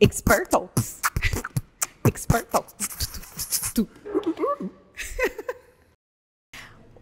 experto, experto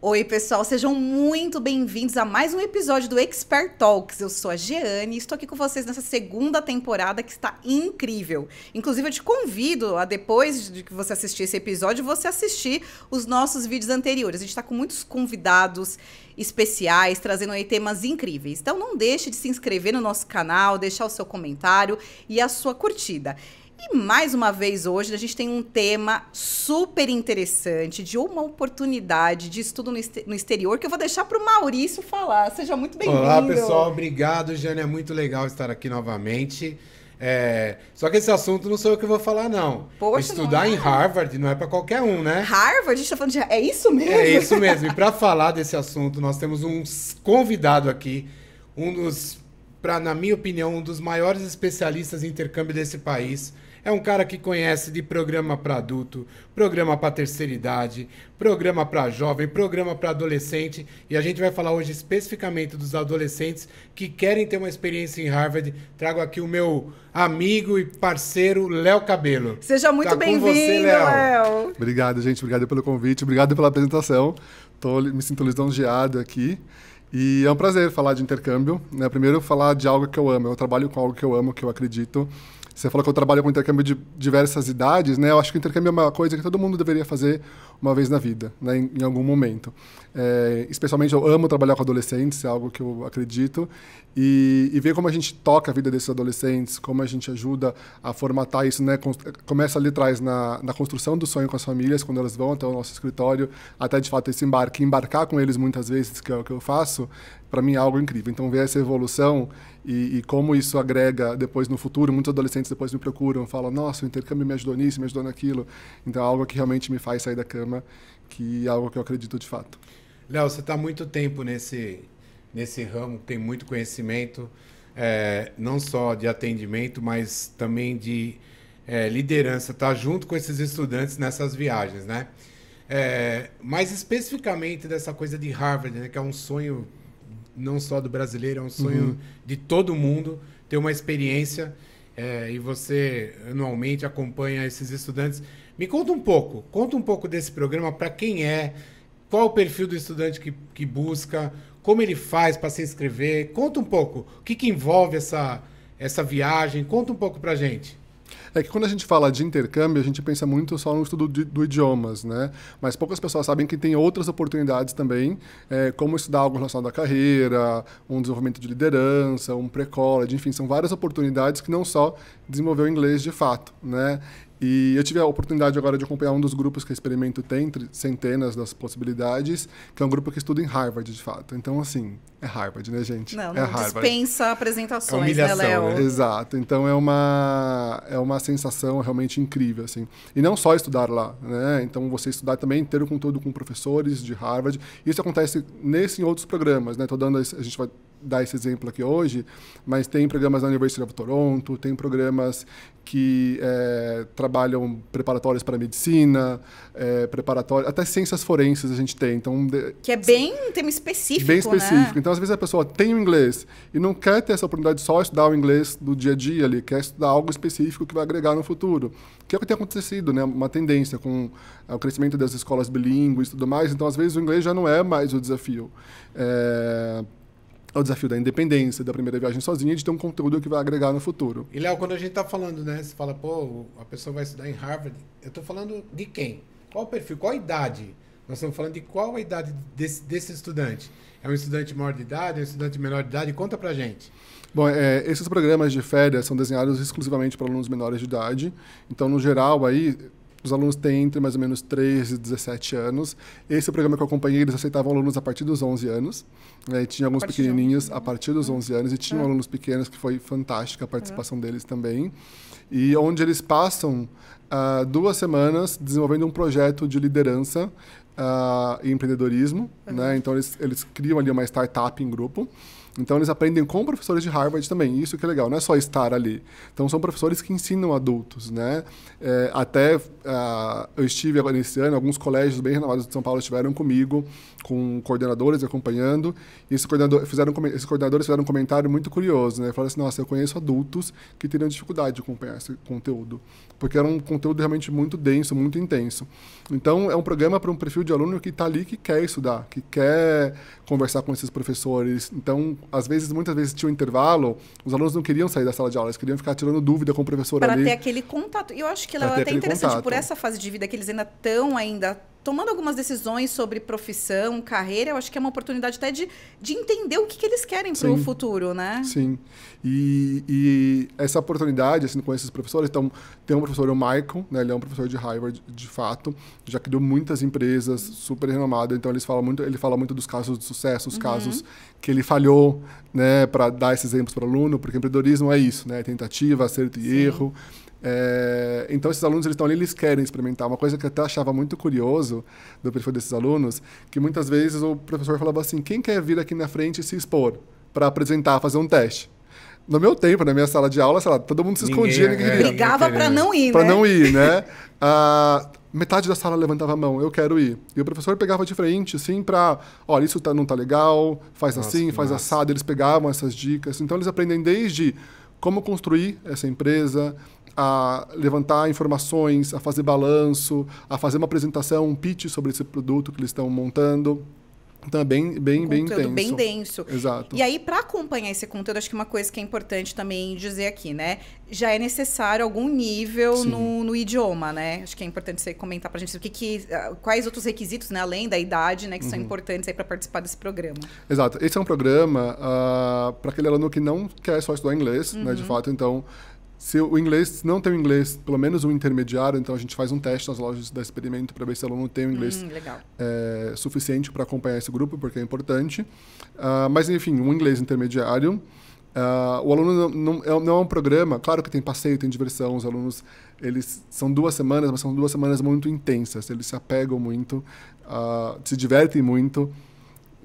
Oi, pessoal, sejam muito bem-vindos a mais um episódio do Expert Talks. Eu sou a Jeane e estou aqui com vocês nessa segunda temporada que está incrível. Inclusive, eu te convido a, depois de que você assistir esse episódio, você assistir os nossos vídeos anteriores. A gente está com muitos convidados especiais, trazendo aí temas incríveis. Então, não deixe de se inscrever no nosso canal, deixar o seu comentário e a sua curtida. E mais uma vez hoje a gente tem um tema super interessante de uma oportunidade de estudo no, no exterior que eu vou deixar para o Maurício falar. Seja muito bem-vindo. Olá pessoal, obrigado, Jane. É muito legal estar aqui novamente. É, só que esse assunto não sou eu que vou falar, não. Poxa, Estudar não é. em Harvard não é para qualquer um, né? Harvard? A gente tá falando de... É isso mesmo? É isso mesmo. e para falar desse assunto, nós temos um convidado aqui, um dos, pra, na minha opinião, um dos maiores especialistas em intercâmbio desse país. É um cara que conhece de programa para adulto, programa para terceira idade, programa para jovem, programa para adolescente. E a gente vai falar hoje especificamente dos adolescentes que querem ter uma experiência em Harvard. Trago aqui o meu amigo e parceiro Léo Cabelo. Seja muito tá bem-vindo, Léo. Obrigado, gente. Obrigado pelo convite. Obrigado pela apresentação. Tô, me sinto lisonjeado aqui. E é um prazer falar de intercâmbio. Né? Primeiro, falar de algo que eu amo. Eu trabalho com algo que eu amo, que eu acredito. Você falou que eu trabalho com intercâmbio de diversas idades, né? Eu acho que o intercâmbio é uma coisa que todo mundo deveria fazer uma vez na vida, né? Em, em algum momento. É, especialmente eu amo trabalhar com adolescentes, é algo que eu acredito. E, e ver como a gente toca a vida desses adolescentes, como a gente ajuda a formatar isso, né? Começa ali atrás na, na construção do sonho com as famílias, quando elas vão até o nosso escritório, até de fato esse embarque, embarcar com eles muitas vezes, que é o que eu faço, para mim é algo incrível. Então ver essa evolução e, e, como isso agrega depois no futuro, muitos adolescentes depois me procuram, falam, nossa, o intercâmbio me ajudou nisso, me ajudou naquilo. Então é algo que realmente me faz sair da cama, que é algo que eu acredito de fato. Léo, você está muito tempo nesse, nesse ramo, tem muito conhecimento, é, não só de atendimento, mas também de é, liderança, tá junto com esses estudantes nessas viagens, né? É, mais especificamente dessa coisa de Harvard, né, que é um sonho não só do brasileiro, é um sonho uhum. de todo mundo ter uma experiência é, e você anualmente acompanha esses estudantes. Me conta um pouco, conta um pouco desse programa para quem é, qual o perfil do estudante que, que busca, como ele faz para se inscrever, conta um pouco o que, que envolve essa, essa viagem, conta um pouco para gente. É que quando a gente fala de intercâmbio, a gente pensa muito só no estudo de, do idiomas, né? Mas poucas pessoas sabem que tem outras oportunidades também, é, como estudar algo relacionado à carreira, um desenvolvimento de liderança, um pré-college, enfim, são várias oportunidades que não só desenvolver o inglês de fato, né? E eu tive a oportunidade agora de acompanhar um dos grupos que o experimento tem, centenas das possibilidades, que é um grupo que estuda em Harvard, de fato. Então, assim, é Harvard, né, gente? Não, é não é Harvard. dispensa apresentações, é né, Léo? Né? Exato. Então, é uma, é uma sensação realmente incrível, assim. E não só estudar lá, né? Então, você estudar também, ter o conteúdo com professores de Harvard. Isso acontece nesse e em outros programas, né? Tô dando, a gente vai dar esse exemplo aqui hoje, mas tem programas na Universidade de Toronto, tem programas que é, trabalham preparatórios para medicina, é, preparatórios, até ciências forenses a gente tem. Então, que é bem um tema específico. Bem né? específico. Né? Então, às vezes a pessoa tem o inglês e não quer ter essa oportunidade de só estudar o inglês do dia a dia ali, quer estudar algo específico que vai agregar no futuro. Que é o que tem acontecido, né? Uma tendência com é, o crescimento das escolas bilíngues e tudo mais. Então, às vezes o inglês já não é mais o desafio. É ao é desafio da independência, da primeira viagem sozinha, de ter um conteúdo que vai agregar no futuro. E, Léo, quando a gente está falando, né? Você fala, pô, a pessoa vai estudar em Harvard. Eu estou falando de quem? Qual o perfil? Qual a idade? Nós estamos falando de qual a idade desse, desse estudante? É um estudante maior de idade? É um estudante menor de idade? Conta pra gente. Bom, é, esses programas de férias são desenhados exclusivamente para alunos menores de idade. Então, no geral, aí, os alunos têm entre mais ou menos 3 e 17 anos. Esse é programa que eu acompanhei, eles aceitavam alunos a partir dos 11 anos. Né? tinha alguns a pequenininhos a partir dos 11 anos. E tinham tá. alunos pequenos, que foi fantástica a participação tá. deles também. E onde eles passam uh, duas semanas desenvolvendo um projeto de liderança uh, e empreendedorismo. Né? Então, eles, eles criam ali uma startup em grupo. Então eles aprendem com professores de Harvard também. Isso que é legal, não é só estar ali. Então são professores que ensinam adultos, né? É, até ah, eu estive agora nesse ano, alguns colégios bem renomados de São Paulo estiveram comigo, com coordenadores acompanhando. E esses, coordenador, fizeram, esses coordenadores fizeram um comentário muito curioso, né? Falaram assim, nossa, eu conheço adultos que teriam dificuldade de acompanhar esse conteúdo, porque era um conteúdo realmente muito denso, muito intenso. Então é um programa para um perfil de aluno que está ali, que quer estudar, que quer conversar com esses professores. Então às vezes, muitas vezes tinha um intervalo, os alunos não queriam sair da sala de aula, eles queriam ficar tirando dúvida com o professor pra ali. Para ter aquele contato. E eu acho que ela é até interessante, contato. por essa fase de vida que eles ainda estão ainda tomando algumas decisões sobre profissão, carreira, eu acho que é uma oportunidade até de, de entender o que, que eles querem para o futuro, né? Sim. E, e, essa oportunidade, assim, com esses professores, então, tem um professor, o Michael, né, ele é um professor de Harvard, de fato, já criou muitas empresas, super renomado, então eles falam muito, ele fala muito dos casos de sucesso, os uhum. casos que ele falhou, né, para dar esses exemplos para o aluno, porque empreendedorismo é isso, né, é tentativa, acerto e Sim. erro é, então, esses alunos eles estão ali, eles querem experimentar. Uma coisa que eu até achava muito curioso do perfil desses alunos, que muitas vezes o professor falava assim, quem quer vir aqui na frente e se expor para apresentar, fazer um teste? no meu tempo, na minha sala de aula, sei lá, todo mundo se escondia, ninguém, né? ninguém é, Brigava para né? não ir, né? Para não ir, né? metade da sala levantava a mão, eu quero ir. E o professor pegava de frente, assim, para, olha, isso tá, não tá legal, faz nossa, assim, faz nossa. assado. Eles pegavam essas dicas. Então, eles aprendem desde como construir essa empresa, a levantar informações, a fazer balanço, a fazer uma apresentação, um pitch sobre esse produto que eles estão montando. Então é bem, bem, um bem denso. bem denso. Exato. E aí, para acompanhar esse conteúdo, acho que uma coisa que é importante também dizer aqui, né? Já é necessário algum nível no, no, idioma, né? Acho que é importante você comentar para a gente o que, que, ah, quais outros requisitos, né? Além da idade, né? Que uhum. são importantes aí para participar desse programa. Exato. Esse é um programa uh, ah, para aquele aluno que não quer só estudar inglês, uhum. né? De uhum. fato, então se o inglês não tem o inglês, pelo menos um intermediário, então a gente faz um teste nas lojas da experimento para ver se o aluno tem o inglês hum, é, suficiente para acompanhar esse grupo, porque é importante. Uh, mas, enfim, um inglês intermediário. Uh, o aluno não, não, é, não, é um programa, claro que tem passeio, tem diversão, os alunos eles são duas semanas, mas são duas semanas muito intensas, eles se apegam muito, uh, se divertem muito,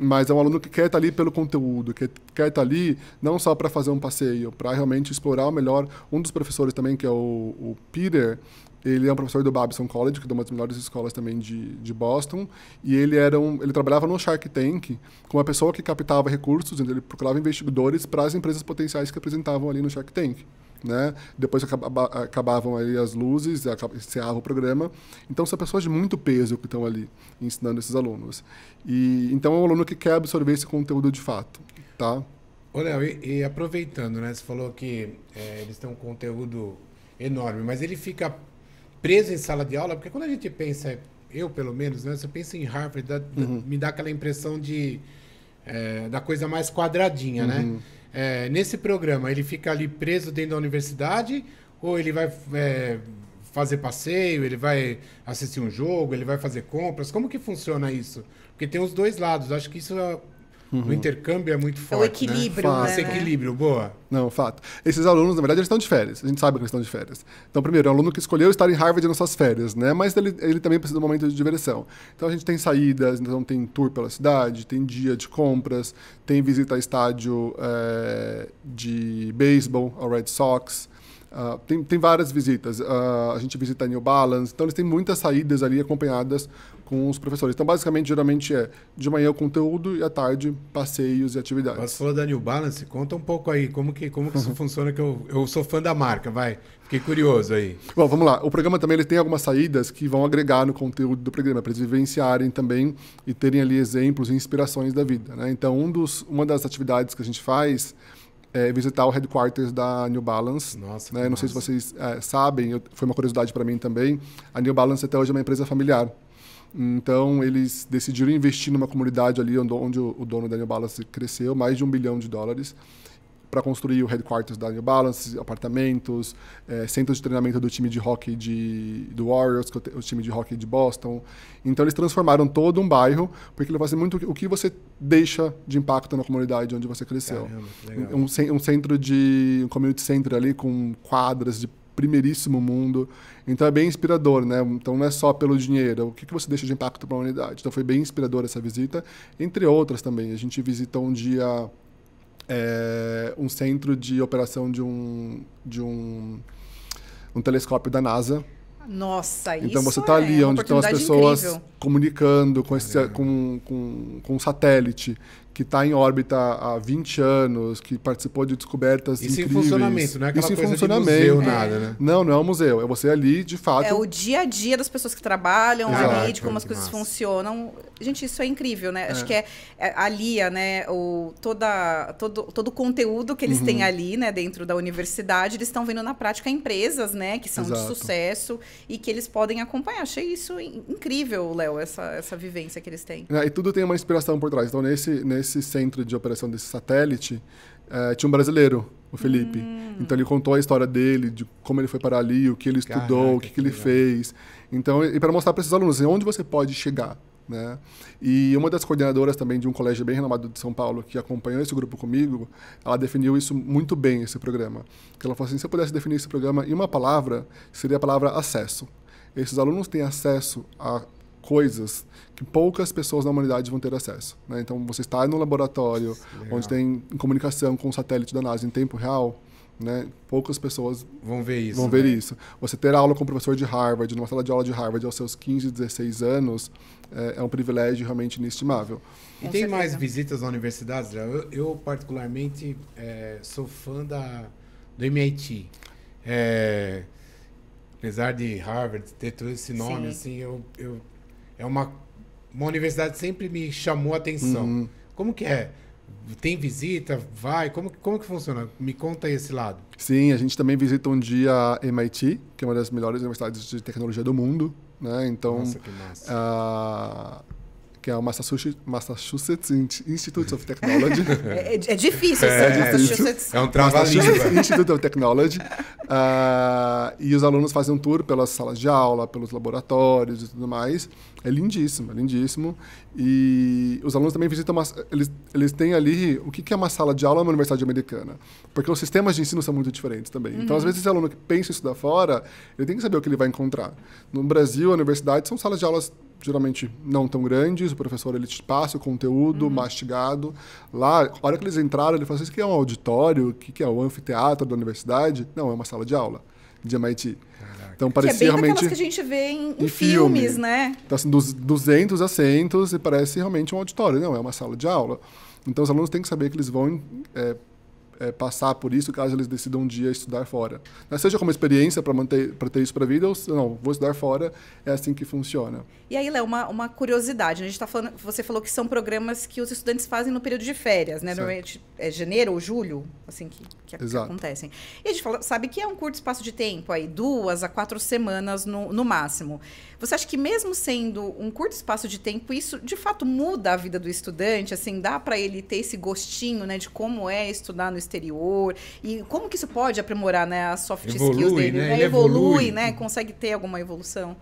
mas é um aluno que quer estar ali pelo conteúdo, que quer estar ali não só para fazer um passeio, para realmente explorar o melhor. Um dos professores também, que é o, o Peter, ele é um professor do Babson College, que é uma das melhores escolas também de, de Boston, e ele era um, ele trabalhava no Shark Tank, com uma pessoa que captava recursos, então ele procurava investidores para as empresas potenciais que apresentavam ali no Shark Tank né? Depois acaba, acabavam ali as luzes, encerrava o programa. Então são pessoas de muito peso que estão ali ensinando esses alunos. E então é um aluno que quer absorver esse conteúdo de fato, tá? Olha, e, e aproveitando, né? Você falou que é, eles têm um conteúdo enorme, mas ele fica preso em sala de aula, porque quando a gente pensa, eu pelo menos, né? Você pensa em Harvard, dá, uhum. me dá aquela impressão de é, da coisa mais quadradinha, né? uhum. né? é, nesse programa, ele fica ali preso dentro da universidade ou ele vai é, fazer passeio, ele vai assistir um jogo, ele vai fazer compras? Como que funciona isso? Porque tem os dois lados. Acho que isso é Uhum. O intercâmbio é muito forte. É o né? equilíbrio. Né? Né? Esse equilíbrio, boa. Não, fato. Esses alunos, na verdade, eles estão de férias. A gente sabe que eles estão de férias. Então, primeiro, é um aluno que escolheu estar em Harvard nas suas férias, né? Mas ele, ele também precisa de um momento de diversão. Então, a gente tem saídas, então tem tour pela cidade, tem dia de compras, tem visita a estádio é, de beisebol, ao Red Sox. Uh, tem, tem várias visitas. Uh, a gente visita New Balance, então eles têm muitas saídas ali acompanhadas com os professores. Então, basicamente, geralmente é de manhã o conteúdo e à tarde passeios e atividades. Você falou da New Balance, conta um pouco aí como que, como que isso funciona, que eu, eu sou fã da marca, vai. Fiquei curioso aí. Bom, vamos lá. O programa também ele tem algumas saídas que vão agregar no conteúdo do programa, para eles vivenciarem também e terem ali exemplos e inspirações da vida. Né? Então, um dos, uma das atividades que a gente faz é, visitar o headquarters da New Balance. Nossa, né? Não massa. sei se vocês é, sabem, eu, foi uma curiosidade para mim também. A New Balance até hoje é uma empresa familiar. Então, eles decidiram investir numa comunidade ali onde, onde o, o dono da New Balance cresceu, mais de um bilhão de dólares para construir o headquarters da New Balance, apartamentos, é, centro de treinamento do time de hockey de, do Warriors, que é o time de hockey de Boston. Então eles transformaram todo um bairro, porque ele fazia muito o que você deixa de impacto na comunidade onde você cresceu. Caramba, um, um centro de. um community center ali com quadras de primeiríssimo mundo. Então é bem inspirador, né? Então não é só pelo dinheiro, o que, que você deixa de impacto para a humanidade. Então foi bem inspirador essa visita, entre outras também. A gente visitou um dia é, um centro de operação de um, de um, um telescópio da NASA. Nossa, então isso Então você está é ali, onde estão as pessoas incrível. comunicando com, esse, é. com, com, com um satélite, que está em órbita há 20 anos, que participou de descobertas Isso incríveis. Isso em funcionamento, não é aquela Isso coisa funcionamento. de museu, nada, né? Não, não é um museu. É você ali, de fato... É o dia a dia das pessoas que trabalham Exato, ali, de como as coisas massa. funcionam. Gente, isso é incrível, né? É. Acho que é, é alia, né, o, toda, todo, todo o conteúdo que eles uhum. têm ali, né, dentro da universidade, eles estão vendo na prática empresas, né, que são Exato. de sucesso e que eles podem acompanhar. Achei isso incrível, Léo, essa, essa vivência que eles têm. É, e tudo tem uma inspiração por trás. Então, nesse, nesse nesse centro de operação desse satélite, é, tinha um brasileiro, o Felipe. Hum. Então ele contou a história dele, de como ele foi para ali, o que ele Caraca, estudou, o que, que, que ele legal. fez. Então, e para mostrar para esses alunos assim, onde você pode chegar. Né? E uma das coordenadoras também de um colégio bem renomado de São Paulo, que acompanhou esse grupo comigo, ela definiu isso muito bem, esse programa. Que ela falou assim: se eu pudesse definir esse programa em uma palavra, seria a palavra acesso. Esses alunos têm acesso a coisas que poucas pessoas na humanidade vão ter acesso. Né? Então, você está no laboratório Legal. onde tem comunicação com o satélite da NASA em tempo real, né? poucas pessoas vão ver isso. Vão ver né? isso. Você ter aula com o professor de Harvard, numa sala de aula de Harvard aos seus 15, 16 anos, é, é um privilégio realmente inestimável. E tem mais visitas à universidade? Eu, eu particularmente, é, sou fã da, do MIT. É, apesar de Harvard ter todo esse nome, Sim. assim, eu, eu é uma, uma universidade sempre me chamou a atenção. Uhum. Como que é? Tem visita? Vai? Como, como que funciona? Me conta esse lado. Sim, a gente também visita um dia a MIT, que é uma das melhores universidades de tecnologia do mundo. Né? Então, Nossa, que massa. Uh que é o Massachusetts, Massachusetts Institute of Technology. É, é, é difícil, é, é difícil. É um Massachusetts Institute of Technology. Uh, e os alunos fazem um tour pelas salas de aula, pelos laboratórios e tudo mais. É lindíssimo, é lindíssimo. E os alunos também visitam, uma, eles, eles têm ali o que, que é uma sala de aula numa universidade americana. Porque os sistemas de ensino são muito diferentes também. Uhum. Então, às uhum. vezes, esse aluno que pensa em estudar fora, ele tem que saber o que ele vai encontrar. No Brasil, a universidade são salas de aulas geralmente não tão grandes, o professor ele te passa o conteúdo uhum. mastigado. Lá, a hora que eles entraram, ele falou assim, isso aqui é um auditório, o que, que é o anfiteatro da universidade? Não, é uma sala de aula de MIT. Então parecia que é bem realmente que a gente vê em, em filmes, né? Então assim, dos 200 assentos e parece realmente um auditório, não, é uma sala de aula. Então os alunos têm que saber que eles vão é, é, passar por isso caso eles decidam um dia estudar fora. Mas seja como experiência para manter para ter isso para a vida, ou não, vou estudar fora, é assim que funciona. E aí, Léo, uma, uma curiosidade. Né? A gente está falando, você falou que são programas que os estudantes fazem no período de férias, né? Normalmente é janeiro ou julho, assim que, que, que acontecem. E a gente fala, sabe que é um curto espaço de tempo aí, duas a quatro semanas no, no máximo. Você acha que mesmo sendo um curto espaço de tempo, isso de fato muda a vida do estudante? Assim, dá para ele ter esse gostinho, né, de como é estudar no exterior e como que isso pode aprimorar, né, as soft evolui, skills dele? Né? né? Ele evolui, evolui, né? Consegue ter alguma evolução?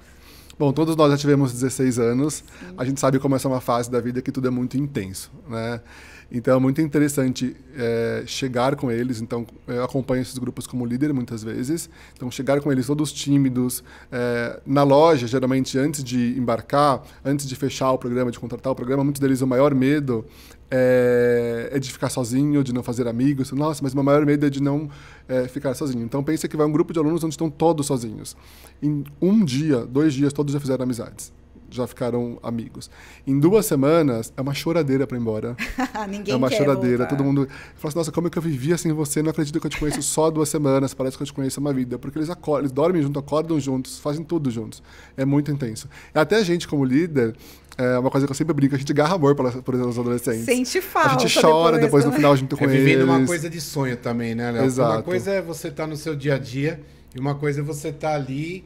Bom, todos nós já tivemos 16 anos. Sim. A gente sabe como essa é uma fase da vida que tudo é muito intenso, né? Então é muito interessante é, chegar com eles. Então é, eu acompanho esses grupos como líder muitas vezes. Então chegar com eles todos tímidos é, na loja geralmente antes de embarcar, antes de fechar o programa, de contratar o programa, muitos deles o maior medo é, é, de ficar sozinho, de não fazer amigos. Nossa, mas o maior medo é de não é, ficar sozinho. Então pensa que vai um grupo de alunos onde estão todos sozinhos. Em um dia, dois dias, todos já fizeram amizades já ficaram amigos. Em duas semanas, é uma choradeira para ir embora. Ninguém É uma choradeira. Voltar. Todo mundo fala assim, nossa, como é que eu vivia sem você? Não acredito que eu te conheço só duas semanas. Parece que eu te conheço uma vida. Porque eles, acordam, eles dormem juntos, acordam juntos, fazem tudo juntos. É muito intenso. Até a gente, como líder, é uma coisa que eu sempre brinco, a gente garra amor para os adolescentes. Sente falta. A gente chora depois, depois no né? final junto com é vivendo eles. uma coisa de sonho também, né, Léo? Exato. Uma coisa é você estar tá no seu dia a dia e uma coisa é você estar tá ali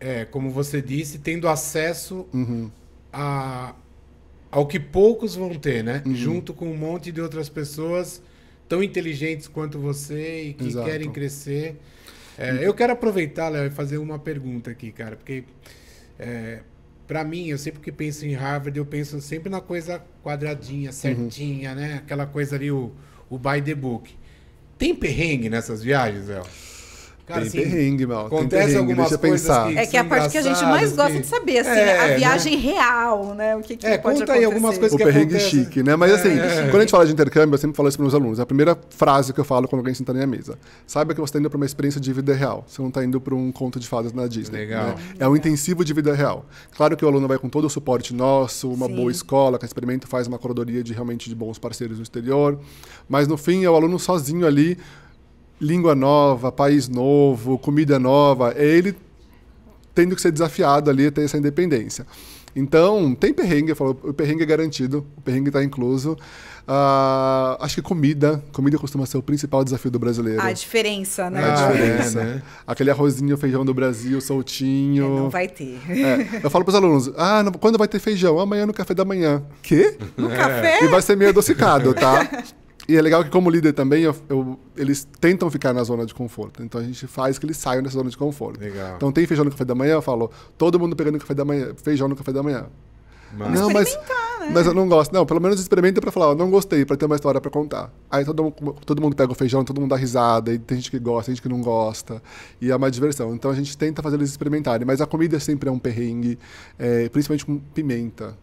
é, como você disse, tendo acesso uhum. a, ao que poucos vão ter, né? Uhum. Junto com um monte de outras pessoas tão inteligentes quanto você e que Exato. querem crescer. É, eu quero aproveitar, Léo, e fazer uma pergunta aqui, cara, porque é, para mim, eu sempre que penso em Harvard, eu penso sempre na coisa quadradinha, uhum. certinha, né? Aquela coisa ali, o, o by the book. Tem perrengue nessas viagens, Léo? Cara, tem assim, perrengue, mal. Acontece tem algumas coisas Que, é que é a parte que a gente mais assim. gosta que... de saber, assim, né? é, a né? viagem né? real, né? O que, que é, pode conta acontecer. aí algumas coisas o que perrengue acontece. chique, né? Mas assim, é. quando a gente fala de intercâmbio, eu sempre falo isso para meus alunos. A primeira frase que eu falo quando alguém senta na minha mesa. Saiba que você está indo para uma experiência de vida real. Você não está indo para um conto de fadas na Disney. Né? Legal. Né? É um intensivo de vida real. Claro que o aluno vai com todo o suporte nosso, uma Sim. boa escola, que experimento faz uma curadoria de realmente de bons parceiros no exterior. Mas no fim, é o aluno sozinho ali língua nova, país novo, comida nova, é ele tendo que ser desafiado ali ter essa independência. Então, tem perrengue, eu falo, o perrengue é garantido, o perrengue está incluso. Uh, acho que comida, comida costuma ser o principal desafio do brasileiro. A diferença, né? A ah, é, diferença. é, né? Aquele arrozinho, feijão do Brasil, soltinho. É, não vai ter. É, eu falo para os alunos, ah, não, quando vai ter feijão? Amanhã no café da manhã. Quê? No é. café? E vai ser meio adocicado, tá? E é legal que, como líder também, eu, eu, eles tentam ficar na zona de conforto. Então a gente faz que eles saiam dessa zona de conforto. Legal. Então tem feijão no café da manhã, eu falo, todo mundo pegando café da manhã, feijão no café da manhã. Mas... Não, mas, né? mas eu não gosto. Não, pelo menos experimenta pra falar, ó, não gostei, pra ter uma história pra contar. Aí todo, mundo, todo mundo pega o feijão, todo mundo dá risada, e tem gente que gosta, tem gente que não gosta. E é uma diversão. Então a gente tenta fazer eles experimentarem, mas a comida sempre é um perrengue, é, principalmente com pimenta.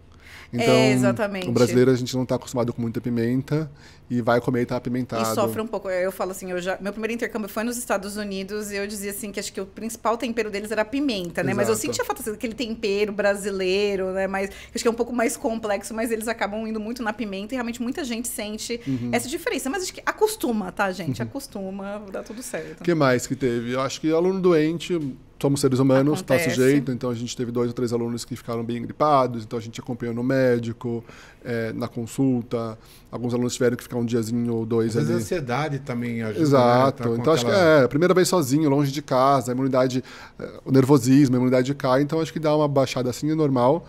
Então, é, exatamente. O brasileiro, a gente não está acostumado com muita pimenta e vai comer e está apimentado. E sofre um pouco. Eu falo assim, eu já, meu primeiro intercâmbio foi nos Estados Unidos e eu dizia assim que acho que o principal tempero deles era pimenta, né? Exato. Mas eu sentia falta assim, daquele tempero brasileiro, né? Mas acho que é um pouco mais complexo, mas eles acabam indo muito na pimenta e realmente muita gente sente uhum. essa diferença. Mas acho que acostuma, tá, gente? Uhum. Acostuma, dá tudo certo. O que mais que teve? Eu acho que aluno doente, somos seres humanos, está sujeito, então a gente teve dois ou três alunos que ficaram bem gripados, então a gente acompanhou no médico, é, na consulta, alguns alunos tiveram que ficar um diazinho ou dois Às ali. a ansiedade também ajuda. Né? Exato, né? então acho aquela... que é, é, primeira vez sozinho, longe de casa, a imunidade, eh, o nervosismo, a imunidade cai, então acho que dá uma baixada assim, é normal.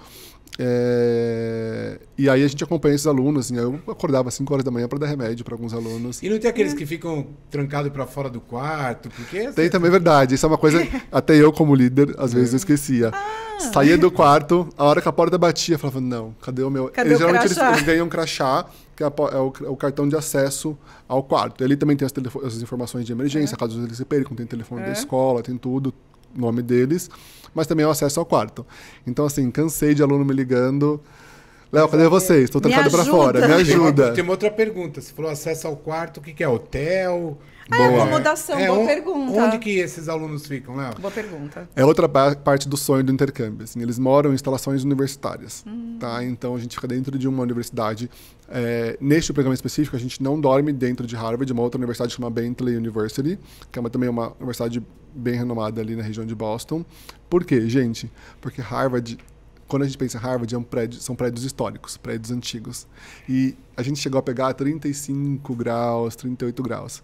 É... E aí a gente acompanha esses alunos, assim, eu acordava às 5 horas da manhã para dar remédio para alguns alunos. E não tem aqueles que ficam trancados para fora do quarto? Porque, é assim... Tem também, é verdade. Isso é uma coisa, até eu como líder, às vezes eu esquecia. Ah. Saía do quarto, a hora que a porta batia, falava, não, cadê o meu... Cadê eles, o geralmente crachá? Eles, ganham um crachá, que é, é o, é, o, cartão de acesso ao quarto. Ele também tem as, as informações de emergência, é. caso eles se percam, tem telefone da escola, tem tudo, nome deles, mas também o acesso ao quarto. Então, assim, cansei de aluno me ligando. Léo, cadê vocês? Estou trancado para fora, me ajuda. Tem uma, uma outra pergunta. Você falou acesso ao quarto, o que, que é? Hotel? Ah, é boa. acomodação, é, boa pergunta. Onde que esses alunos ficam, Léo? Boa pergunta. É outra parte do sonho do intercâmbio. Assim, eles moram em instalações universitárias. Hum. Tá? Então a gente fica dentro de uma universidade. É, neste programa específico, a gente não dorme dentro de Harvard, uma outra universidade chamada Bentley University, que é uma, também uma universidade bem renomada ali na região de Boston. Por quê, gente? Porque Harvard quando a gente pensa em Harvard, é um prédio, são prédios históricos, prédios antigos. E a gente chegou a pegar 35 graus, 38 graus.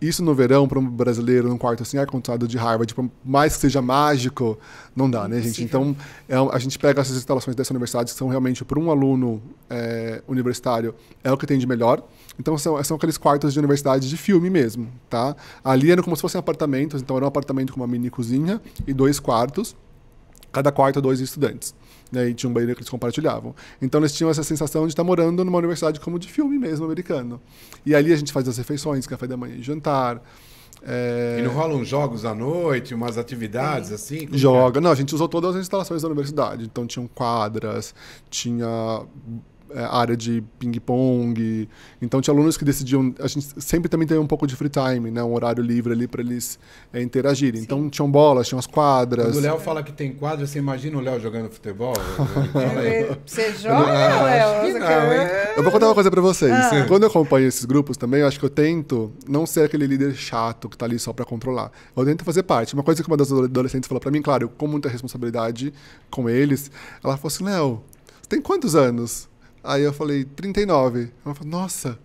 Isso no verão, para um brasileiro num quarto assim, ar-condicionado de Harvard, por tipo, mais que seja mágico, não dá, né, gente? Então, é, a gente pega essas instalações dessa universidade que são realmente, para um aluno é, universitário, é o que tem de melhor. Então, são, são aqueles quartos de universidade de filme mesmo, tá? Ali era como se fossem apartamentos, então era um apartamento com uma mini cozinha e dois quartos, cada quarto dois estudantes né, e tinha um banheiro que eles compartilhavam. Então eles tinham essa sensação de estar morando numa universidade como de filme mesmo, americano. E ali a gente fazia as refeições, café da manhã e jantar. É... E não rolam jogos à noite, umas atividades assim? É? Joga. É? Não, a gente usou todas as instalações da universidade. Então tinham quadras, tinha é, área de ping-pong. Então, tinha alunos que decidiam. A gente sempre também tem um pouco de free time, né? um horário livre ali para eles é, interagirem. Então, Sim. Então, tinham bolas, tinham as quadras. Quando o Léo fala que tem quadras, você imagina o Léo jogando futebol? você joga, Léo? Eu vou contar uma coisa para vocês. Ah. Quando eu acompanho esses grupos também, eu acho que eu tento não ser aquele líder chato que tá ali só para controlar. Eu tento fazer parte. Uma coisa que uma das adolescentes falou para mim, claro, eu com muita responsabilidade com eles, ela falou assim: Léo, tem quantos anos? Aí eu falei, 39. Ela falou, nossa,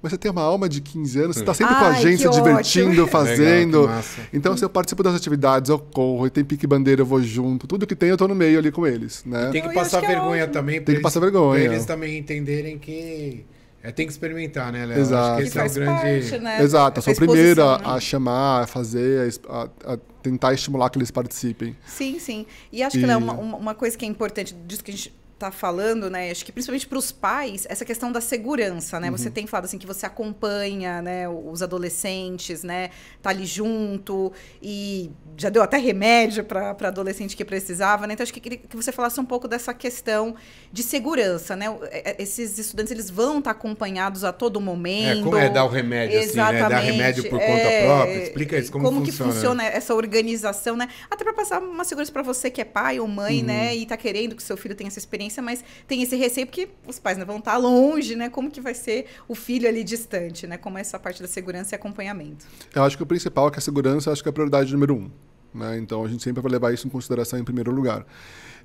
mas você tem uma alma de 15 anos, você está sempre Ai, com a gente, se divertindo, ótimo. fazendo. Legal, então, se eu participo das atividades, eu corro, e tem pique-bandeira, eu vou junto. Tudo que tem, eu estou no meio ali com eles. Né? E tem que passar é vergonha também. Tem que eles, passar vergonha. Pra eles também entenderem que... É, tem que experimentar, né, Léo? Exato. Acho que esse que é o grande. Parte, né? Exato, eu sou a primeira né? a chamar, a fazer, a, a, tentar estimular que eles participem. Sim, sim. E acho e... que é uma, uma coisa que é importante disso que a gente tá falando, né? Acho que principalmente para os pais, essa questão da segurança, né? Uhum. Você tem falado assim que você acompanha, né, os adolescentes, né? Tá ali junto e já deu até remédio para adolescente que precisava, né? Então, acho que queria que você falasse um pouco dessa questão de segurança, né? É, é, esses estudantes, eles vão estar tá acompanhados a todo é, momento. É, como é dar o remédio, Exatamente. assim, né? Dar remédio por conta é, própria. Explica isso, como, como funciona. Como que funciona essa organização, né? Até para passar uma segurança para você que é pai ou mãe, né? uhum. né? E está querendo que seu filho tenha essa experiência, mas tem esse receio porque os pais né, vão estar tá longe, né? Como que vai ser o filho ali distante, né? Como é essa parte da segurança e acompanhamento? Eu acho que o principal é que a segurança, acho que é a prioridade número um. Né? Então a gente sempre vai levar isso em consideração em primeiro lugar.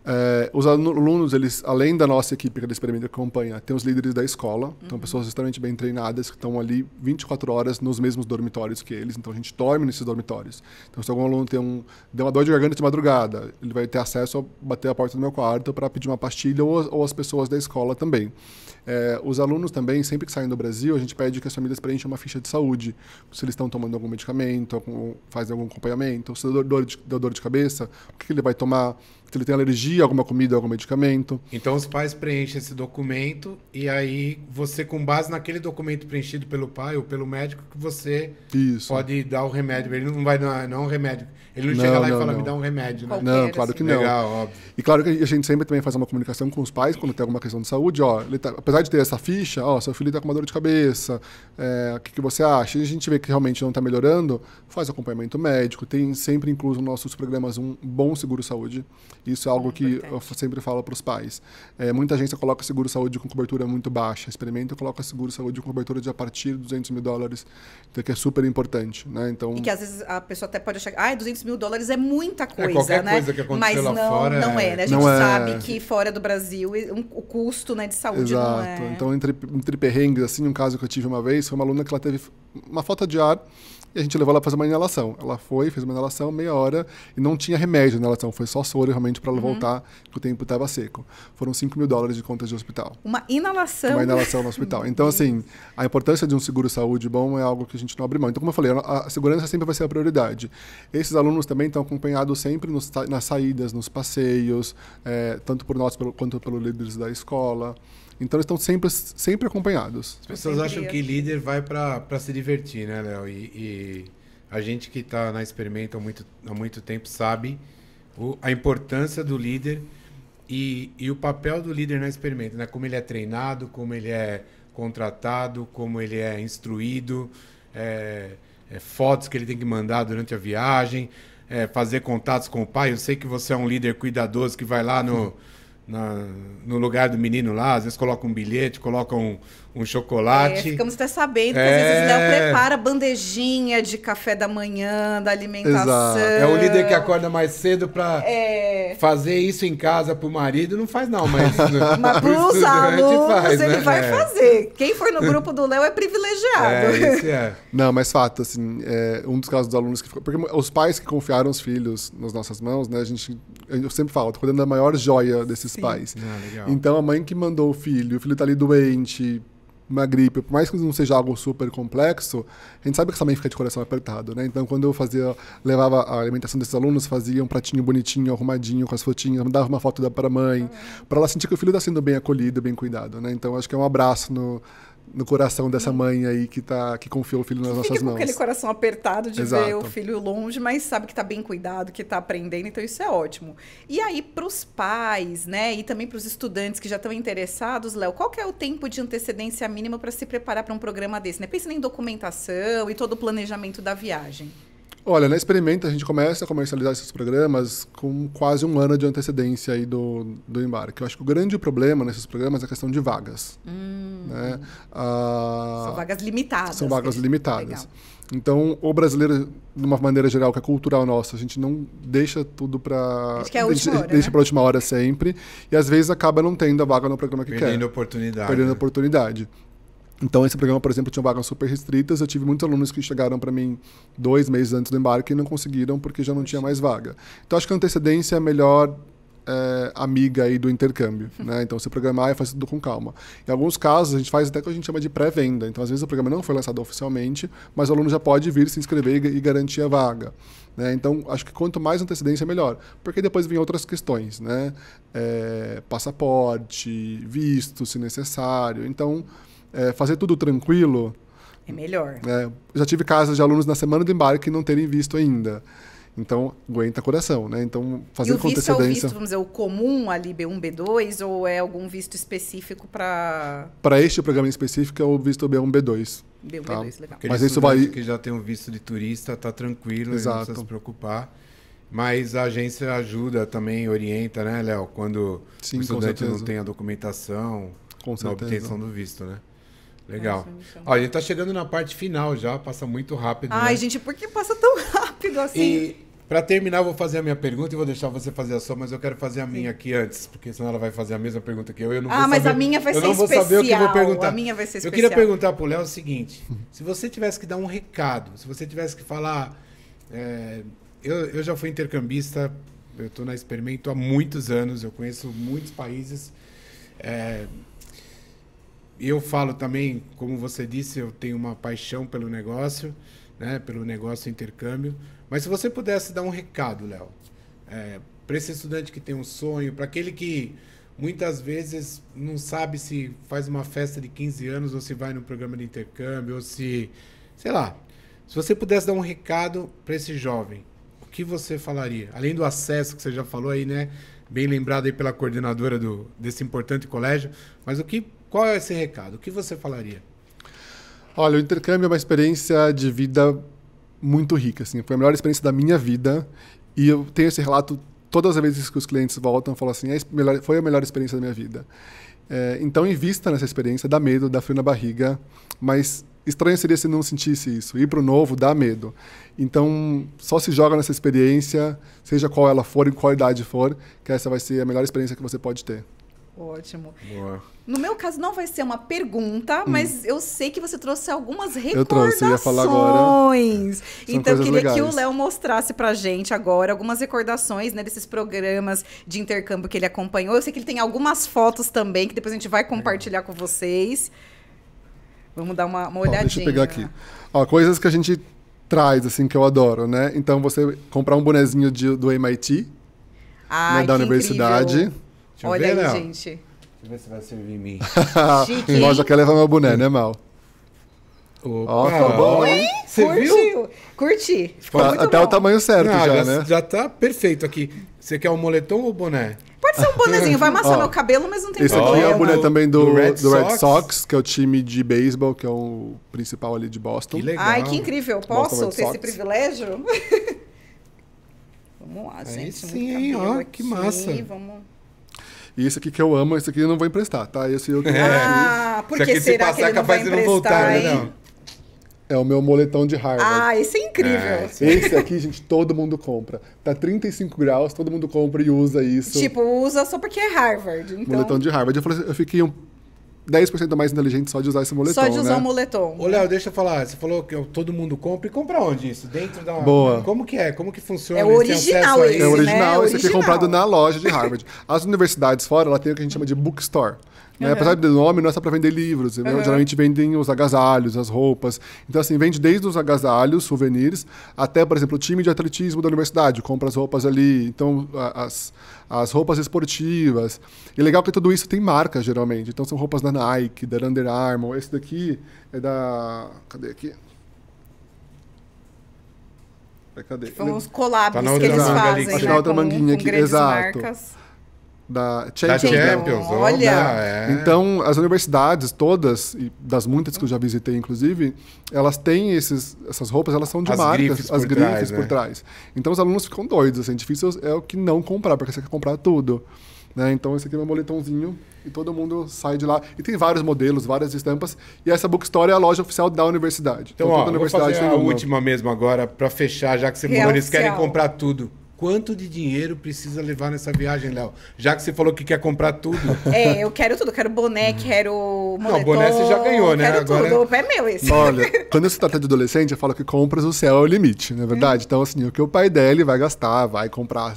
É, os alunos, eles, além da nossa equipe que eles e acompanha, tem os líderes da escola, então, uhum. então pessoas extremamente bem treinadas que estão ali 24 horas nos mesmos dormitórios que eles, então a gente dorme nesses dormitórios. Então se algum aluno tem um, deu uma dor de garganta de madrugada, ele vai ter acesso a bater a porta do meu quarto para pedir uma pastilha ou, ou as pessoas da escola também. É, os alunos também, sempre que saem do Brasil, a gente pede que as famílias preencham uma ficha de saúde, se eles estão tomando algum medicamento, algum, fazem algum acompanhamento, se dá dor, de, dor de cabeça, o que, que ele vai tomar, se ele tem alergia a alguma comida, a algum medicamento. Então os pais preenchem esse documento e aí você, com base naquele documento preenchido pelo pai ou pelo médico, que você Isso. pode dar o remédio. Ele não vai dar não, é um remédio. Ele não, não chega lá não, e fala, não. me dá um remédio. Né? Não, claro assim. que não. Legal, óbvio. E claro que a gente sempre também faz uma comunicação com os pais quando tem alguma questão de saúde. Ó, ele tá, apesar de ter essa ficha, ó, seu filho está com uma dor de cabeça, é, o é, que, que você acha? E a gente vê que realmente não está melhorando, faz acompanhamento médico. Tem sempre incluso nos nossos programas um bom seguro-saúde isso é algo que eu sempre falo para os pais. É, muita agência coloca seguro-saúde com cobertura muito baixa. Experimenta e coloca seguro-saúde com cobertura de a partir de 200 mil dólares, então, que é super importante. Né? Então, e que às vezes a pessoa até pode achar que ah, 200 mil dólares é muita é coisa, é, qualquer né? coisa que aconteceu Mas lá não, fora não é. é né? A gente é. sabe é... que fora do Brasil o custo né, de saúde Exato. não é... Então, entre, entre perrengues, assim, um caso que eu tive uma vez, foi uma aluna que ela teve uma falta de ar e a gente levou ela para fazer uma inalação. Ela foi, fez uma inalação, meia hora, e não tinha remédio na inalação, foi só soro realmente para ela uhum. voltar, porque o tempo estava seco. Foram 5 mil dólares de contas de hospital. Uma inalação? Uma inalação no hospital. Então, assim, a importância de um seguro-saúde bom é algo que a gente não abre mão. Então, como eu falei, a segurança sempre vai ser a prioridade. Esses alunos também estão acompanhados sempre nos, nas saídas, nos passeios, é, tanto por nós pelo, quanto pelos líderes da escola. Então eles estão sempre, sempre acompanhados. As pessoas acham que líder vai para se divertir, né, Léo? E, e, a gente que está na Experimenta há muito, há muito tempo sabe o, a importância do líder e, e o papel do líder na Experimenta, né? Como ele é treinado, como ele é contratado, como ele é instruído, é, é, fotos que ele tem que mandar durante a viagem, é, fazer contatos com o pai. Eu sei que você é um líder cuidadoso que vai lá no na, no lugar do menino lá, às vezes colocam um bilhete, colocam um chocolate. É, ficamos até sabendo que é... às vezes o Léo é. prepara bandejinha de café da manhã, da alimentação. Exato. É o líder que acorda mais cedo para é... fazer isso em casa pro marido, não faz não, mas... mas pros alunos faz, ele né? vai é. fazer. Quem for no grupo do Léo é privilegiado. É, esse é. Não, mas fato, assim, é, um dos casos dos alunos que ficou... Porque os pais que confiaram os filhos nas nossas mãos, né, a gente... Eu sempre falo, tô cuidando da maior joia desses Sim. pais. Ah, então, a mãe que mandou o filho, o filho tá ali doente, uma gripe, por mais que não seja algo super complexo, a gente sabe que isso também fica de coração apertado, né? Então, quando eu fazia, levava a alimentação desses alunos, fazia um pratinho bonitinho, arrumadinho, com as fotinhas, dava uma foto da para a mãe, para ela sentir que o filho está sendo bem acolhido, bem cuidado, né? Então, acho que é um abraço no no coração dessa mãe aí que tá que confiou o filho nas que nossas fica mãos. Com aquele coração apertado de Exato. ver o filho longe, mas sabe que tá bem cuidado, que tá aprendendo, então isso é ótimo. E aí para os pais, né, e também para os estudantes que já estão interessados, Léo, qual que é o tempo de antecedência mínima para se preparar para um programa desse, né? Pensa em documentação e todo o planejamento da viagem. Olha, na Experimenta a gente começa a comercializar esses programas com quase um ano de antecedência aí do, do embarque. Eu acho que o grande problema nesses programas é a questão de vagas. Hum. Né? Ah, são vagas limitadas. São vagas né? limitadas. Legal. Então, o brasileiro, de uma maneira geral, que é cultural nossa, a gente não deixa tudo para. Acho que é a última hora. Deixa né? para última hora sempre. E às vezes acaba não tendo a vaga no programa que Perdendo quer. Perdendo oportunidade. Perdendo oportunidade. Então, esse programa, por exemplo, tinha vagas super restritas. Eu tive muitos alunos que chegaram para mim dois meses antes do embarque e não conseguiram porque já não tinha mais vaga. Então, acho que a antecedência é a melhor é, amiga aí do intercâmbio. Né? Então, você programar, e fazer tudo com calma. Em alguns casos, a gente faz até o que a gente chama de pré-venda. Então, às vezes, o programa não foi lançado oficialmente, mas o aluno já pode vir se inscrever e garantir a vaga. Né? Então, acho que quanto mais antecedência, melhor. Porque depois vêm outras questões, né? É, passaporte, visto, se necessário. Então é, fazer tudo tranquilo. É melhor. É, já tive casos de alunos na semana do embarque não terem visto ainda. Então, aguenta coração, né? Então, fazer E o visto é o visto, vamos dizer, o comum ali, B1, B2, ou é algum visto específico para... Para este programa em específico, é o visto B1, B2. B1, tá? B2, legal. Aquele Mas isso vai... que já tem um visto de turista, tá tranquilo, Exato. não precisa se preocupar. Mas a agência ajuda também, orienta, né, Léo? Quando Sim, o estudante não tem a documentação, com certeza. na obtenção do visto, né? Legal. É Olha, a gente tá chegando na parte final já, passa muito rápido. Ai, né? gente, por que passa tão rápido assim? E para terminar, eu vou fazer a minha pergunta e vou deixar você fazer a sua, mas eu quero fazer a minha Sim. aqui antes, porque senão ela vai fazer a mesma pergunta que eu. eu não ah, vou mas saber, a minha vai ser especial. Eu não vou saber o que eu vou perguntar. A minha vai ser especial. Eu queria perguntar pro Léo o seguinte: se você tivesse que dar um recado, se você tivesse que falar. É, eu, eu já fui intercambista, eu estou na Experimento há muitos anos, eu conheço muitos países. É, eu falo também, como você disse, eu tenho uma paixão pelo negócio, né, pelo negócio intercâmbio. Mas se você pudesse dar um recado, Léo, é, para esse estudante que tem um sonho, para aquele que muitas vezes não sabe se faz uma festa de 15 anos ou se vai no programa de intercâmbio ou se, sei lá. Se você pudesse dar um recado para esse jovem, o que você falaria? Além do acesso que você já falou aí, né? Bem lembrado aí pela coordenadora do, desse importante colégio, mas o que qual é esse recado? O que você falaria? Olha, o intercâmbio é uma experiência de vida muito rica, assim. Foi a melhor experiência da minha vida e eu tenho esse relato todas as vezes que os clientes voltam, falam assim, é foi a melhor experiência da minha vida. É, então, invista nessa experiência, dá medo, dá frio na barriga, mas estranho seria se não sentisse isso. Ir para o novo dá medo. Então, só se joga nessa experiência, seja qual ela for, em qual idade for, que essa vai ser a melhor experiência que você pode ter. Ótimo. Boa. No meu caso, não vai ser uma pergunta, hum. mas eu sei que você trouxe algumas recordações. Eu trouxe, eu ia falar agora. São então, eu queria legais. que o Léo mostrasse pra gente agora algumas recordações né, desses programas de intercâmbio que ele acompanhou. Eu sei que ele tem algumas fotos também, que depois a gente vai compartilhar com vocês. Vamos dar uma, uma olhadinha. Ó, deixa eu pegar aqui. Ó, coisas que a gente traz, assim, que eu adoro, né? Então, você comprar um bonezinho de, do MIT, Ai, né, da universidade. Incrível. Olha ver, aí, gente. Deixa eu ver se vai servir em mim. Chique. Nós já quer levar meu boné, né, Mal? Ó, tá bom, hein? Você Curtiu. viu? Curti. Ficou Tá- muito até bom. o tamanho certo Ah, já, já, né? já tá perfeito aqui. Você quer um moletom ou boné? Pode ser um bonezinho, vai amassar Ó, meu cabelo, mas não tem Esse aqui é o boné também do, do Red, Sox. que é o time de beisebol, que é o principal ali de Boston. Que legal. Ai, que incrível. Posso ter esse privilégio? Vamos lá, Aí gente. sim, muito cabelo ó, que massa. Vamos... E esse aqui que eu amo, esse aqui eu não vou emprestar, tá? Esse eu que é. Ah, porque será se passar, que ele não vai emprestar, voltar, hein? Né? Não. É o meu moletom de Harvard. Ah, esse é incrível. É, esse é. aqui, gente, todo mundo compra. Tá 35 graus, todo mundo compra e usa isso. Tipo, usa só porque é Harvard. Então... Moletom de Harvard. Eu, falei, assim, eu fiquei um 10% mais inteligente só de usar esse moletom. Só de usar né? moletom. Ô, Léo, deixa eu falar. Você falou que todo mundo compra. E compra onde isso? Dentro da. Boa. Como que é? Como que funciona? É, é, né? é original esse. É original. Né? Esse aqui é comprado na loja de Harvard. As universidades fora, ela tem o que a gente chama de bookstore né? Apesar do nome, não é só para vender livros. Geralmente vendem os agasalhos, as roupas. Então, assim, vende desde os agasalhos, souvenirs, até, por exemplo, o time de atletismo da universidade compra as roupas ali. Então, as, as roupas esportivas. E legal que tudo isso tem marca, geralmente. Então, são roupas da Nike, da Under Armour. Esse daqui é da... Cadê aqui? É, cadê? São tipo os collabs tá que eles fazem. Ali, tá na outra manguinha aqui. com aqui, exato. Marcas da Champions. Da né? Champions Olha! Né? É. Então, as universidades todas, das muitas que eu já visitei, inclusive, elas têm esses, essas roupas, elas são de as marcas, grifes as por grifes trás, por né? trás. Então, os alunos ficam doidos, assim, difícil é o que não comprar, porque você quer comprar tudo. Né? Então, esse aqui é meu moletomzinho e todo mundo sai de lá. E tem vários modelos, várias estampas. E essa Bookstore é a loja oficial da universidade. Então, então ó, toda a universidade vou fazer a uma. última mesmo agora, para fechar, já que você falou, eles querem comprar tudo quanto de dinheiro precisa levar nessa viagem, Léo? Já que você falou que quer comprar tudo. É, eu quero tudo. Quero boné, hum. quero moletom. Não, boné você já ganhou, né? Quero Agora... tudo. É meu esse. Olha, quando você trata tá de adolescente, eu falo que compras o céu é o limite, não é verdade? Então, assim, o que o pai dele vai gastar, vai comprar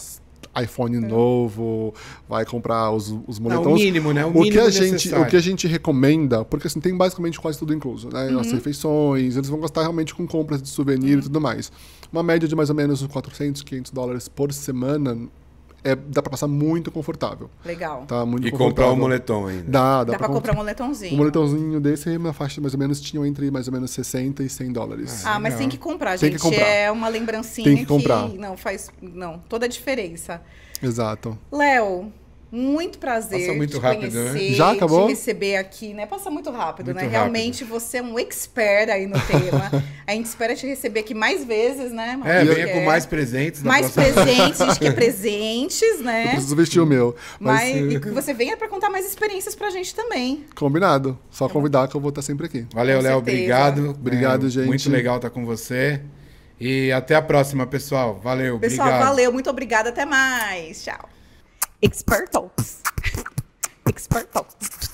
iPhone é. novo, vai comprar os, os é, moletons. Não, o mínimo, né? O, mínimo o que a gente, O que a gente recomenda, porque assim, tem basicamente quase tudo incluso, né? Uhum. As refeições, eles vão gastar realmente com compras de souvenir uhum. e tudo mais. Uma média de mais ou menos 400, 500 dólares por semana é, dá para passar muito confortável. Legal. Tá muito e comprar o um moletom ainda. Dá, dá, dá para comprar um moletomzinho. Um moletomzinho desse na faixa mais ou menos tinha entre mais ou menos 60 e 100 dólares. Ah, ah mas tem que comprar, gente. Que comprar. É uma lembrancinha tem que, comprar. não faz não, toda a diferença. Exato. Léo, muito prazer. Passa muito rápido, né? conhecer, né? Já acabou? Te receber aqui, né? Passa muito rápido, muito né? Rápido. Realmente você é um expert aí no tema. a gente espera te receber aqui mais vezes, né? Mas é, venha com mais presentes. mais próxima... presentes, que é presentes, né? Eu preciso vestir o meu. Mas, mas e eh, que você venha para contar mais experiências pra gente também. Combinado. Só tá convidar que eu vou estar sempre aqui. Valeu, Léo. Obrigado. Obrigado, é, gente. Muito legal estar com você. E até a próxima, pessoal. Valeu. Pessoal, obrigado. valeu. Muito obrigada. Até mais. Tchau expertos, expertos.